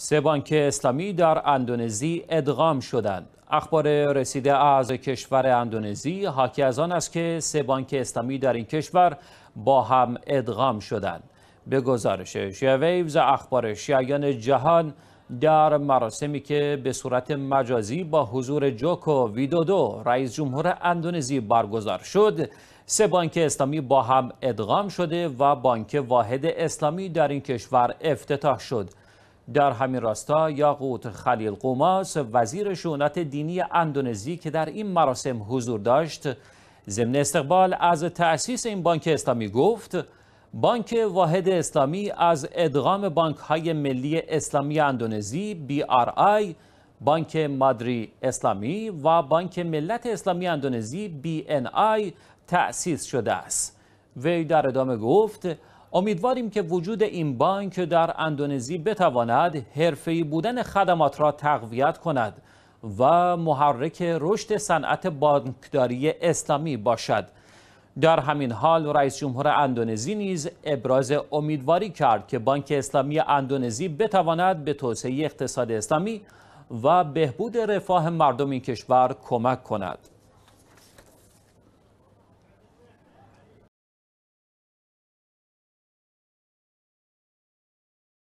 سه بانک اسلامی در اندونزی ادغام شدند. اخبار رسیده از کشور اندونزی حاکی از آن است که سه بانک اسلامی در این کشور با هم ادغام شدند. به گزارش شیویوز اخبار شیعیان جهان در مراسمی که به صورت مجازی با حضور جوکو ویدودو رئیس جمهور اندونزی برگزار شد سه بانک اسلامی با هم ادغام شده و بانک واحد اسلامی در این کشور افتتاح شد در همین راستا یاقوت خلیل قوماس وزیر شونت دینی اندونزی که در این مراسم حضور داشت ضمن استقبال از تأسیس این بانک اسلامی گفت بانک واحد اسلامی از ادغام بانک های ملی اسلامی اندونزی BRI بانک مادری اسلامی و بانک ملت اسلامی اندونزی BNI تأسیس شده است وی در ادامه گفت امیدواریم که وجود این بانک در اندونزی بتواند حرفه‌ای بودن خدمات را تقویت کند و محرک رشد صنعت بانکداری اسلامی باشد در همین حال رئیس جمهور اندونزی نیز ابراز امیدواری کرد که بانک اسلامی اندونزی بتواند به توسعه اقتصاد اسلامی و بهبود رفاه مردم این کشور کمک کند